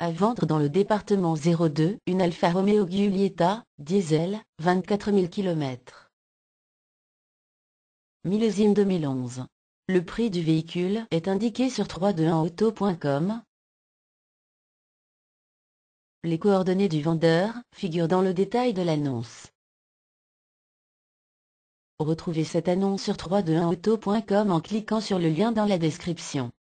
À vendre dans le département 02, une Alfa Romeo Giulietta, diesel, 24 000 km. Millésime 2011. Le prix du véhicule est indiqué sur 321auto.com. Les coordonnées du vendeur figurent dans le détail de l'annonce. Retrouvez cette annonce sur 321auto.com en cliquant sur le lien dans la description.